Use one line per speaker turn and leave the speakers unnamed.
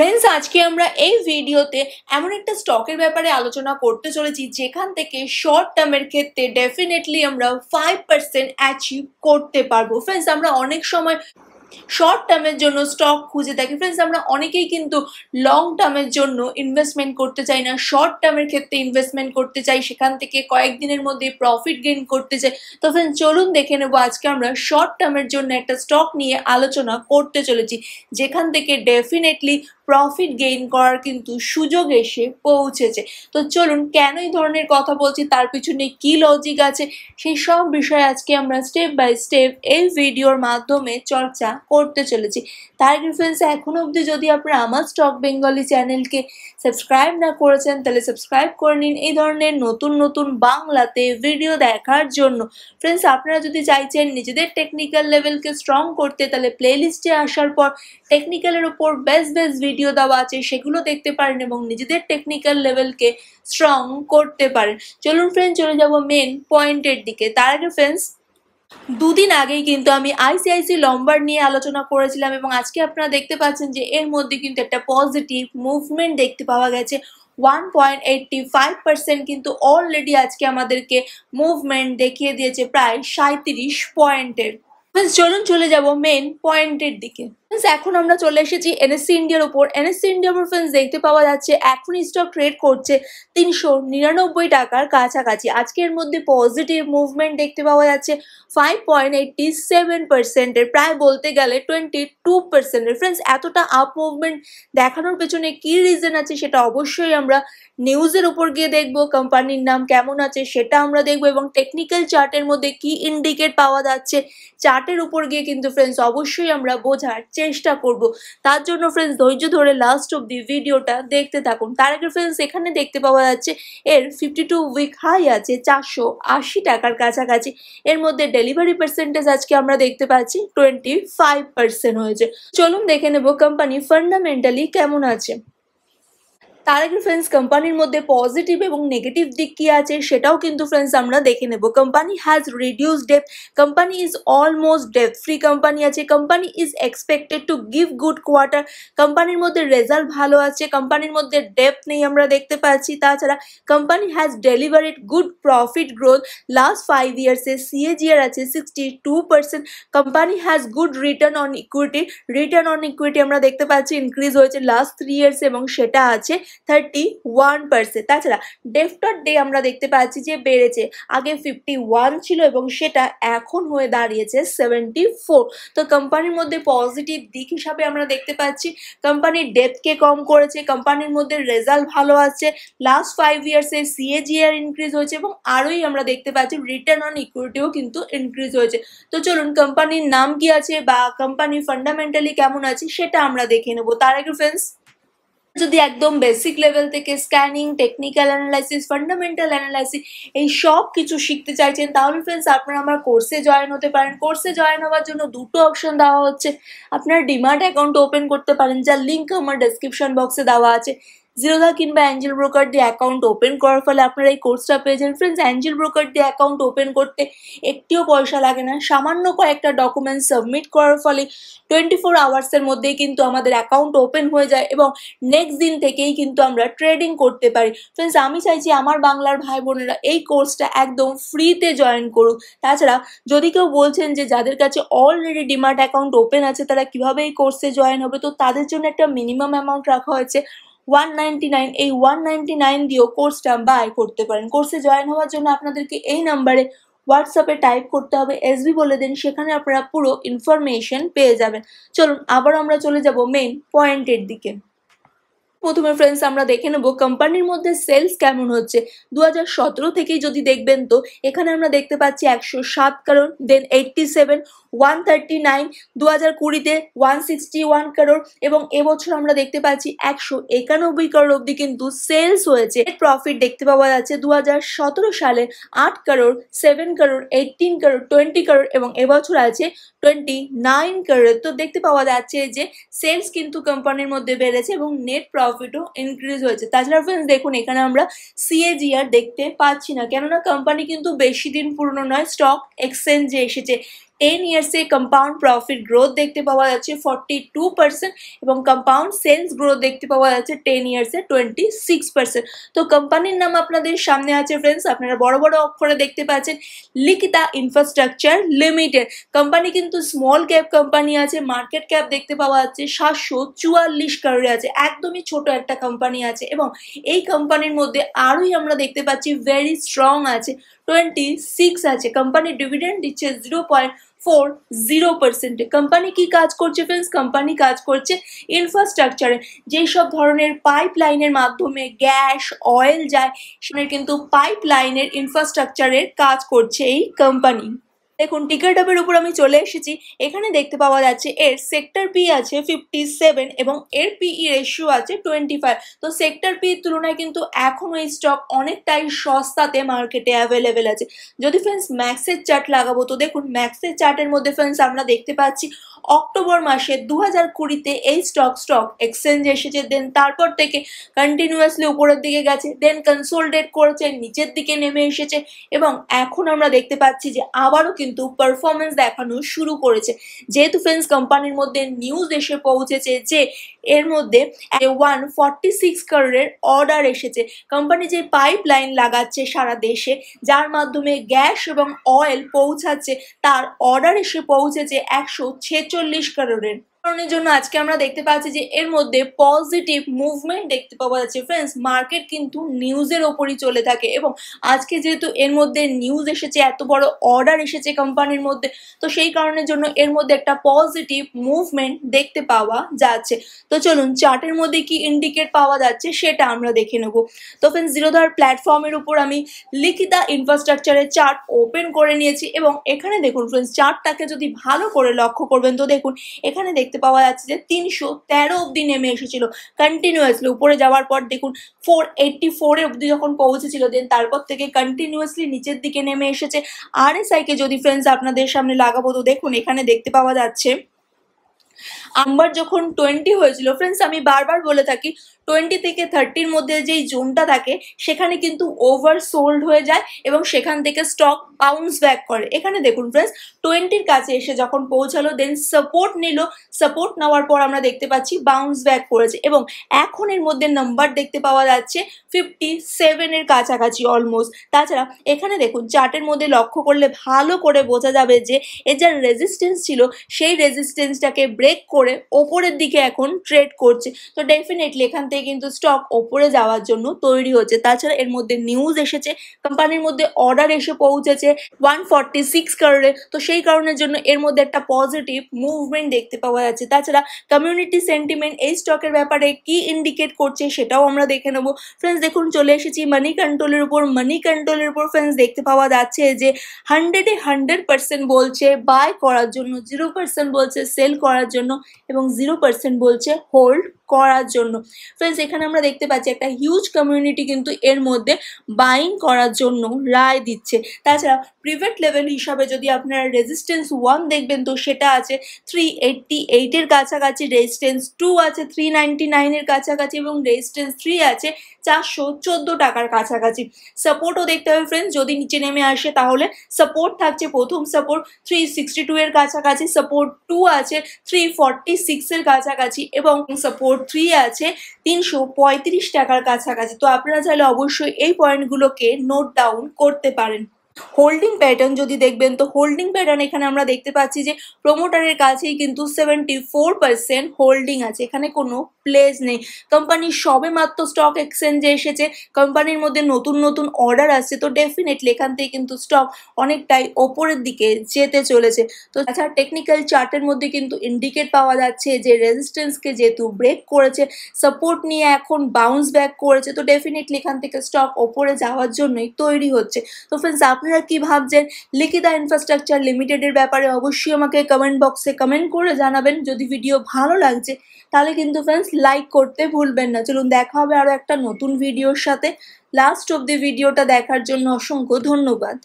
friends আজকে আমরা এই ভিডিওতে এমন একটা স্টকের ব্যাপারে আলোচনা করতে চলেছি যেখান থেকে শর্ট টার্মের ক্ষেত্রে ডেফিনেটলি আমরা ফাইভ পার্সেন্ট অ্যাচিভ করতে পারবো ফ্রেন্ডস আমরা অনেক সময় শর্ট টার্মের জন্য স্টক খুঁজে থাকি ফ্রেন্ডস আমরা অনেকেই কিন্তু লং টার্মের জন্য ইনভেস্টমেন্ট করতে চাই না শর্ট টার্মের ক্ষেত্রে ইনভেস্টমেন্ট করতে চাই সেখান থেকে কয়েকদিনের মধ্যে প্রফিট গেইন করতে চাই তো ফ্রেন্ডস চলুন দেখে নেবো আজকে আমরা শর্ট টার্মের জন্য একটা স্টক নিয়ে আলোচনা করতে চলেছি যেখান থেকে ডেফিনেটলি প্রফিট গেইন করার কিন্তু সুযোগ এসে পৌঁছেছে তো চলুন কেন এই ধরনের কথা বলছি তার পিছনে কি লজিক আছে সেই সব বিষয়ে আজকে আমরা স্টেপ বাই স্টেপ এই ভিডিওর মাধ্যমে চর্চা করতে চলেছি তার ফ্রেন্ডস এখনো অবধি যদি আপনারা আমার স্টক বেঙ্গলি চ্যানেলকে সাবস্ক্রাইব না করেছেন তাহলে সাবস্ক্রাইব করে নিন এই ধরনের নতুন নতুন বাংলাতে ভিডিও দেখার জন্য ফ্রেন্ডস আপনারা যদি চাইছেন নিজেদের টেকনিক্যাল লেভেলকে স্ট্রং করতে তাহলে প্লে আসার পর টেকনিক্যালের উপর বেস্ট বেস্ট ভিডিও ভিডিও দেওয়া আছে সেগুলো দেখতে পারেন এবং নিজেদের টেকনিক্যাল লেভেলকে স্ট্রং করতে পারেন চলুন ফ্রেন্ড চলে যাব মেন পয়েন্টের দিকে তার আগে ফ্রেন্ডস দুদিন আগেই কিন্তু আমি আইসিআইসি লম্বার নিয়ে আলোচনা করেছিলাম এবং আজকে আপনারা দেখতে পাচ্ছেন যে এর মধ্যে কিন্তু একটা পজিটিভ মুভমেন্ট দেখতে পাওয়া গেছে one point eighty five percent কিন্তু অলরেডি আজকে আমাদেরকে মুভমেন্ট দেখিয়ে দিয়েছে প্রায় সাঁত্রিশ পয়েন্টের চলুন চলে যাব মেন পয়েন্টের দিকে এখন আমরা চলে এসেছি এনএসসি ইন্ডিয়ার উপর এনএসসি ইন্ডিয়ার উপর ফ্রেন্ডস দেখতে পাওয়া যাচ্ছে এখন স্টক ট্রেড করছে তিনশো নিরানব্বই টাকার কাছাকাছি আজকের মধ্যে পজিটিভ মুভমেন্ট দেখতে পাওয়া যাচ্ছে ফাইভ পয়েন্ট এইটটি সেভেন পার্সেন্টের প্রায় বলতে গেলে টোয়েন্টি টু পার্সেন্টের ফ্রেন্ডস এতটা আপ মুভমেন্ট দেখানোর পেছনে কি রিজন আছে সেটা অবশ্যই আমরা নিউজের উপর গিয়ে দেখব কোম্পানির নাম কেমন আছে সেটা আমরা দেখব এবং টেকনিক্যাল চার্টের মধ্যে কি ইন্ডিকেট পাওয়া যাচ্ছে চার্টের উপর গিয়ে কিন্তু ফ্রেন্ডস অবশ্যই আমরা বোঝার চেষ্টা করব তার জন্য ফ্রেন্ডস ধৈর্য ধরে লাস্ট দি ভিডিওটা দেখতে থাকুন তার আগে ফ্রেন্ডস এখানে দেখতে পাওয়া যাচ্ছে এর ফিফটি টু উইক হাই আছে চারশো আশি টাকার কাছাকাছি এর মধ্যে ডেলিভারি পার্সেন্টেজ আজকে আমরা দেখতে পাচ্ছি টোয়েন্টি ফাইভ পার্সেন্ট হয়েছে চলুন দেখে নেব কোম্পানি ফান্ডামেন্টালি কেমন আছে তার আগে ফ্রেন্ডস কোম্পানির মধ্যে পজিটিভ এবং নেগেটিভ দিক কি আছে সেটাও কিন্তু ফ্রেন্ডস আমরা দেখে নেব company has reduce debt company is almost debt free company আছে company is expected to give good quarter কোম্পানির মধ্যে রেজাল্ট ভালো আছে কোম্পানির মধ্যে ডেপ নেই আমরা দেখতে পাচ্ছি তাছাড়া company has delivered good profit growth last five ইয়ার্সে সিএজিআর আছে sixty two percent company has good return on equity return on equity আমরা দেখতে পাচ্ছি ইনক্রিজ হয়েছে লাস্ট থ্রি ইয়ার্স এবং সেটা আছে থার্টি ওয়ান পার্সেন্ট তাছাড়া ডেফটার ডে আমরা দেখতে পাচ্ছি যে বেড়েছে আগে ফিফটি ওয়ান ছিল এবং সেটা এখন হয়ে দাঁড়িয়েছে সেভেন্টি ফোর তো কোম্পানির মধ্যে পজিটিভ দিক হিসাবে আমরা দেখতে পাচ্ছি কোম্পানির ডেথকে কম করেছে কোম্পানির মধ্যে রেজাল্ট ভালো আছে লাস্ট ফাইভ ইয়ার্সে সিএজিআর ইনক্রিজ হয়েছে এবং আরোই আমরা দেখতে পাচ্ছি রিটার্ন অন ইকুইটিও কিন্তু ইনক্রিজ হয়েছে তো চলুন কোম্পানির নাম কি আছে বা কোম্পানি ফান্ডামেন্টালি কেমন আছে সেটা আমরা দেখে নেবো তার আগে ফ্রেন্ডস যদি একদম বেসিক লেভেল থেকে scanning technical analysis fundamental analysis এই সব কিছু শিখতে চাইছেন তাহলে ফ্রেন্ডস আপনারা আমার কোর্সে জয়েন হতে পারেন কোর্সে জয়েন হওয়ার জন্য দুটো অপশন দেওয়া হচ্ছে আপনার ডিমার্ট অ্যাকাউন্ট ওপেন করতে পারেন যার লিঙ্ক আমার ডেসক্রিপশন বক্সে দেওয়া আছে জিরোধা কিংবা অ্যাঞ্জেল ব্রোকার দিয়ে অ্যাকাউন্ট ওপেন করার ফলে আপনারা এই কোর্সটা পেয়েছেন ফ্রেন্ডস অ্যাঞ্জেল ব্রোকার দিয়ে অ্যাকাউন্ট ওপেন করতে একটিও পয়সা লাগে না সামান্য কয়েকটা ডকুমেন্টস সাবমিট করার ফলে টোয়েন্টি ফোর আওয়ার্সের মধ্যেই কিন্তু আমাদের অ্যাকাউন্ট ওপেন হয়ে যায় এবং নেক্সট দিন থেকেই কিন্তু আমরা ট্রেডিং করতে পারি ফ্রেন্ডস আমি চাইছি আমার বাংলার ভাই বোনেরা এই কোর্সটা একদম ফ্রিতে জয়েন করুক তাছাড়া যদি কেউ বলছেন যে যাদের কাছে অলরেডি ডিমার্ট অ্যাকাউন্ট ওপেন আছে তারা কিভাবে এই কোর্সে জয়েন হবে তো তাদের জন্য একটা মিনিমাম অ্যামাউন্ট রাখা হয়েছে ওয়ান নাইনটি নাইন এই ওয়ান নাইনটি নাইন দিয়েও কোর্সটা বাই করতে পারেন কোর্সে জয়েন হওয়ার জন্য আপনাদেরকে এই নাম্বারে হোয়াটসঅ্যাপে টাইপ করতে হবে এসবি বলে দিন সেখানে আপনারা পুরো ইনফরমেশন পেয়ে যাবেন চলুন আবার আমরা চলে যাব মেইন পয়েন্টের দিকে প্রথমে ফ্রেন্ডস আমরা দেখে নেব কোম্পানির মধ্যে সেলস কেমন হচ্ছে দু সতেরো থেকেই যদি দেখবেন তো এখানে আমরা দেখতে পাচ্ছি একশো সাত কারণ then eighty seven one thirty nine দু হাজার কুড়িতে ওয়ান সিক্সটি ওয়ান কারোর এবং এবছর আমরা দেখতে পাচ্ছি একশো একানব্বই কারোর অবধি কিন্তু সেলস হয়েছে প্রফিট দেখতে পাওয়া যাচ্ছে দু সতেরো সালে আট কারোর সেভেন কারোর এইটিন কারোর টোয়েন্টি কারোর এবং এবছর আছে টোয়েন্টি নাইন কারোর তো দেখতে পাওয়া যাচ্ছে যে সেলস কিন্তু কোম্পানির মধ্যে বেড়েছে এবং নেট প্রফিটও ইনক্রিজ হয়েছে তাছাড়া ফ্রেন্ডস দেখুন এখানে আমরা সিএজিআর দেখতে পাচ্ছি না কেননা কোম্পানি কিন্তু বেশি দিন পুরনো নয় স্টক এক্সচেঞ্জে এসেছে টেন ইয়ার্সে কম্পাউন্ড প্রফিট গ্রোথ দেখতে পাওয়া যাচ্ছে ফর্টি টু পার্সেন্ট এবং কম্পাউন্ড সেলস গ্রোথ দেখতে পাওয়া যাচ্ছে টেন ইয়ার্সে টোয়েন্টি সিক্স পার্সেন্ট তো কোম্পানির নাম আপনাদের সামনে আছে ফ্রেন্ডস আপনারা বড় বড় অক্ষরে দেখতে পাচ্ছেন লিখিতা ইনফ্রাস্ট্রাকচার লিমিটেড কোম্পানি কিন্তু স্মল ক্যাপ কোম্পানি আছে মার্কেট ক্যাপ দেখতে পাওয়া যাচ্ছে সাতশো চুয়াল্লিশ কারোর আছে একদমই ছোট একটা কোম্পানি আছে এবং এই কোম্পানির মধ্যে আরোই আমরা দেখতে পাচ্ছি ভেরি স্ট্রং আছে টোয়েন্টি সিক্স আছে কোম্পানি ডিভিডেন্ড দিচ্ছে জিরো পয়েন্ট ফোর জিরো পার্সেন্টে কোম্পানি কি কাজ করছে ফ্রেন্ডস কোম্পানি কাজ করছে ইনফ্রাস্ট্রাকচারে যেই সব ধরনের পাইপ লাইনের মাধ্যমে গ্যাস অয়েল যায় সেখানে কিন্তু পাইপ লাইনের ইনফ্রাস্ট্রাকচারের কাজ করছে এই কোম্পানি দেখুন টিকার ডাবের উপর আমি চলে এসেছি এখানে দেখতে পাওয়া যাচ্ছে এর সেক্টর পি আছে ফিফটি সেভেন এবং এর পিই রেশিও e আছে টোয়েন্টি ফাইভ তো সেক্টর পি তুলনায় কিন্তু এখনও এই স্টক অনেকটাই সস্তাতে মার্কেটে অ্যাভেলেবেল আছে যদি ফ্রেন্ডস ম্যাক্সের চার্ট লাগাবো তো দেখুন ম্যাক্সের চার্টের মধ্যে ফ্রেন্ডস আমরা দেখতে পাচ্ছি অক্টোবর মাসে দু হাজার কুড়িতে এই স্টক স্টক এক্সচেঞ্জ এসেছে দেন তারপর থেকে কন্টিনিউয়াসলি উপরের দিকে গেছে দেন কনসোলডেট করেছে নিচের দিকে নেমে এসেছে এবং এখন আমরা দেখতে পাচ্ছি যে আবারও কিন্তু কিন্তু পারফরমেন্স দেখানো শুরু করেছে যেহেতু ফেন্স কোম্পানির মধ্যে নিউজ এসে পৌঁছেছে যে এর মধ্যে ওয়ান ফর্টি সিক্স কারোরের অর্ডার এসেছে কোম্পানি যে পাইপ লাইন লাগাচ্ছে সারা দেশে যার মাধ্যমে গ্যাস এবং অয়েল পৌঁছাচ্ছে তার অর্ডার এসে পৌঁছেছে একশো ছেচল্লিশ কারোরের কারণের জন্য আজকে আমরা দেখতে পাচ্ছি যে এর মধ্যে পজিটিভ মুভমেন্ট দেখতে পাওয়া যাচ্ছে ফ্রেন্ডস মার্কেট কিন্তু নিউজের ওপরই চলে থাকে এবং আজকে যেহেতু এর মধ্যে নিউজ এসেছে এত বড় অর্ডার এসেছে কোম্পানির মধ্যে তো সেই কারণের জন্য এর মধ্যে একটা পজিটিভ মুভমেন্ট দেখতে পাওয়া যাচ্ছে তো চলুন চার্টের মধ্যে কি ইন্ডিকেট পাওয়া যাচ্ছে সেটা আমরা দেখে নেব তো ফ্রেন্ডস জিরোধার প্ল্যাটফর্মের উপর আমি লিখিতা ইনফ্রাস্ট্রাকচারের চার্ট ওপেন করে নিয়েছি এবং এখানে দেখুন ফ্রেন্ডস চার্টটাকে যদি ভালো করে লক্ষ্য করবেন তো দেখুন এখানে দেখ দেখতে পাওয়া যাচ্ছে যে তিনশো তেরো অবধি নেমে এসেছিল কন্টিনিউয়াসলি উপরে যাওয়ার পর দেখুন ফোর এইটটি ফোরের অবধি যখন পৌঁছেছিল দেন তারপর থেকে কন্টিনিউয়াসলি নিচের দিকে নেমে এসেছে আর এস আইকে যদি ফ্রেন্ডস আপনাদের সামনে লাগাবো তো দেখুন এখানে দেখতে পাওয়া যাচ্ছে আমার যখন টোয়েন্টি হয়েছিল ফ্রেন্ডস আমি বারবার বলে থাকি টোয়েন্টি থেকে থার্টির মধ্যে যেই জোনটা থাকে সেখানে কিন্তু ওভার সোল্ড হয়ে যায় এবং সেখান থেকে স্টক পাউন্স ব্যাক করে এখানে দেখুন ফ্রেন্ডস টোয়েন্টির কাছে এসে যখন পৌঁছালো দেন সাপোর্ট নিল সাপোর্ট নেওয়ার পর আমরা দেখতে পাচ্ছি বাউন্স ব্যাক করেছে এবং এখন এর মধ্যে নাম্বার দেখতে পাওয়া যাচ্ছে ফিফটি সেভেনের কাছাকাছি অলমোস্ট তাছাড়া এখানে দেখুন চার্টের মধ্যে লক্ষ্য করলে ভালো করে বোঝা যাবে যে এর যার রেজিস্টেন্স ছিল সেই রেজিস্টেন্সটাকে ব্রেক করে ওপরের দিকে এখন ট্রেড করছে তো ডেফিনেটলি এখান থেকে মুহূর্তে কিন্তু স্টক ওপরে যাওয়ার জন্য তৈরি হচ্ছে তাছাড়া এর মধ্যে নিউজ এসেছে কোম্পানির মধ্যে অর্ডার এসে পৌঁছেছে ওয়ান ফর্টি সিক্স কারণে তো সেই কারণের জন্য এর মধ্যে একটা পজিটিভ মুভমেন্ট দেখতে পাওয়া যাচ্ছে তাছাড়া কমিউনিটি সেন্টিমেন্ট এই স্টকের ব্যাপারে কি ইন্ডিকেট করছে সেটাও আমরা দেখে নেবো ফ্রেন্ডস দেখুন চলে এসেছি মানি কন্ট্রোলের উপর মানি কন্ট্রোলের উপর ফ্রেন্ডস দেখতে পাওয়া যাচ্ছে যে হান্ড্রেডে হান্ড্রেড পার্সেন্ট বলছে বাই করার জন্য জিরো পার্সেন্ট বলছে সেল করার জন্য এবং জিরো পার্সেন্ট বলছে হোল্ড করার জন্য ফ্রেন্ডস এখানে আমরা দেখতে পাচ্ছি একটা হিউজ কমিউনিটি কিন্তু এর মধ্যে বাইং করার জন্য রায় দিচ্ছে তাছাড়া প্রিভেট লেভেল হিসাবে যদি আপনারা রেজিস্টেন্স ওয়ান দেখবেন তো সেটা আছে থ্রি এইটটি এইটের কাছাকাছি রেজিস্ট্যান্স টু আছে থ্রি নাইনটি নাইনের কাছাকাছি এবং রেজিস্টেন্স থ্রি আছে চারশো চোদ্দো টাকার কাছাকাছি সাপোর্টও দেখতে হবে ফ্রেন্ডস যদি নিচে নেমে আসে তাহলে সাপোর্ট থাকছে প্রথম সাপোর্ট থ্রি সিক্সটি টু এর কাছাকাছি সাপোর্ট টু আছে থ্রি ফর্টি সিক্সের কাছাকাছি এবং সাপোর্ট থ্রি আছে তিনশো পঁয়ত্রিশ টাকার কাছাকাছি তো আপনারা চাইলে অবশ্যই এই পয়েন্টগুলোকে নোট ডাউন করতে পারেন হোল্ডিং প্যাটার্ন যদি দেখবেন তো হোল্ডিং প্যাটার্ন এখানে আমরা দেখতে পাচ্ছি যে প্রমোটারের কাছেই কিন্তু সেভেন্টি ফোর পার্সেন্ট হোল্ডিং আছে এখানে কোনো প্লেস নেই কোম্পানি সবে মাত্র স্টক এক্সচেঞ্জে এসেছে কোম্পানির মধ্যে নতুন নতুন অর্ডার আসছে তো ডেফিনেটলি এখান থেকে কিন্তু স্টক অনেকটাই ওপরের দিকে যেতে চলেছে তো তাছাড়া টেকনিক্যাল চার্টের মধ্যে কিন্তু ইন্ডিকেট পাওয়া যাচ্ছে যে রেজিস্ট্যান্সকে যেহেতু ব্রেক করেছে সাপোর্ট নিয়ে এখন বাউন্স ব্যাক করেছে তো ডেফিনেটলি এখান থেকে স্টক ওপরে যাওয়ার জন্যই তৈরি হচ্ছে তো ফ্রেন্ডস আপনি আপনারা কি ভাবছেন লিখিতা ইনফ্রাস্ট্রাকচার লিমিটেডের ব্যাপারে অবশ্যই আমাকে কমেন্ট বক্সে কমেন্ট করে জানাবেন যদি ভিডিও ভালো লাগছে তাহলে কিন্তু ফ্রেন্ডস লাইক করতে ভুলবেন না চলুন দেখা হবে আরও একটা নতুন ভিডিওর সাথে লাস্ট অব দি ভিডিওটা দেখার জন্য অসংখ্য ধন্যবাদ